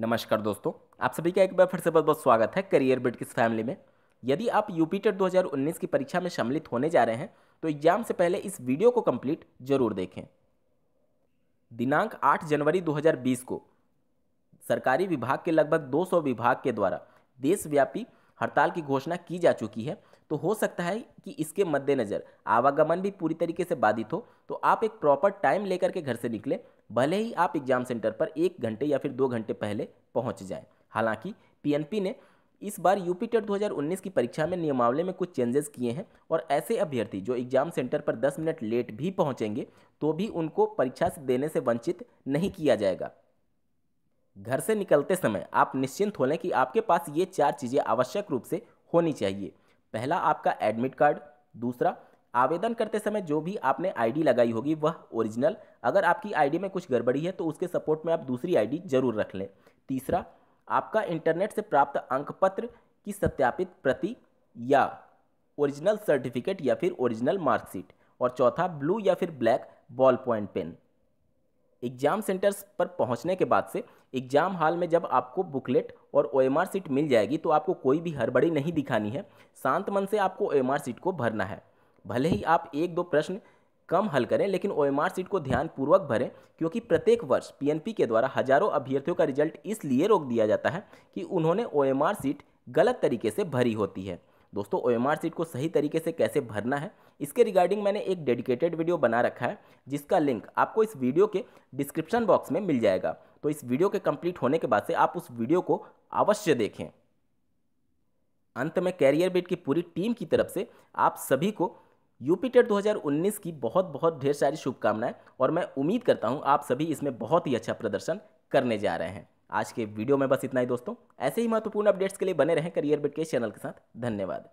नमस्कार दोस्तों आप सभी का एक बार फिर से बहुत बहुत स्वागत है करियर बिट किस फैमिली में यदि आप यूपी टेट 2019 की परीक्षा में सम्मिलित होने जा रहे हैं तो एग्जाम से पहले इस वीडियो को कंप्लीट जरूर देखें दिनांक 8 जनवरी 2020 को सरकारी विभाग के लगभग 200 विभाग के द्वारा देशव्यापी हड़ताल की घोषणा की जा चुकी है तो हो सकता है कि इसके मद्देनज़र आवागमन भी पूरी तरीके से बाधित हो तो आप एक प्रॉपर टाइम लेकर के घर से निकले भले ही आप एग्जाम सेंटर पर एक घंटे या फिर दो घंटे पहले पहुँच जाएँ हालाँकि पीएनपी ने इस बार यूपी टेट 2019 की परीक्षा में नियमावली में कुछ चेंजेस किए हैं और ऐसे अभ्यर्थी जो एग्जाम सेंटर पर 10 मिनट लेट भी पहुंचेंगे तो भी उनको परीक्षा से देने से वंचित नहीं किया जाएगा घर से निकलते समय आप निश्चिंत हो लें कि आपके पास ये चार चीज़ें आवश्यक रूप से होनी चाहिए पहला आपका एडमिट कार्ड दूसरा आवेदन करते समय जो भी आपने आईडी लगाई होगी वह ओरिजिनल अगर आपकी आईडी में कुछ गड़बड़ी है तो उसके सपोर्ट में आप दूसरी आईडी जरूर रख लें तीसरा आपका इंटरनेट से प्राप्त अंक पत्र की सत्यापित प्रति या ओरिजिनल सर्टिफिकेट या फिर ओरिजिनल मार्कशीट और चौथा ब्लू या फिर black ball point pen exam centres पर पहुंचने के बाद से एग्ज़ाम हॉल में जब आपको बुकलेट और ओ एम आर सीट मिल जाएगी तो आपको कोई भी हड़बड़ी नहीं दिखानी है शांत मन से आपको ओ एम आर सीट को भरना है भले ही आप एक दो प्रश्न कम हल करें लेकिन ओ एम आर सीट को ध्यानपूर्वक भरें क्योंकि प्रत्येक वर्ष पी एन पी के द्वारा हजारों अभ्यर्थियों का रिजल्ट इसलिए रोक दिया जाता है कि उन्होंने ओ एम आर सीट गलत तरीके से भरी होती है दोस्तों ओ सीट को सही तरीके से कैसे भरना है इसके रिगार्डिंग मैंने एक डेडिकेटेड वीडियो बना रखा है जिसका लिंक आपको इस वीडियो के डिस्क्रिप्शन बॉक्स में मिल जाएगा तो इस वीडियो के कंप्लीट होने के बाद से आप उस वीडियो को अवश्य देखें अंत में कैरियर बेट की पूरी टीम की तरफ से आप सभी को यूपी टेट 2019 की बहुत बहुत ढेर सारी शुभकामनाएं और मैं उम्मीद करता हूं आप सभी इसमें बहुत ही अच्छा प्रदर्शन करने जा रहे हैं आज के वीडियो में बस इतना ही दोस्तों ऐसे ही महत्वपूर्ण अपडेट्स के लिए बने रहें करियर बिट के चैनल के साथ धन्यवाद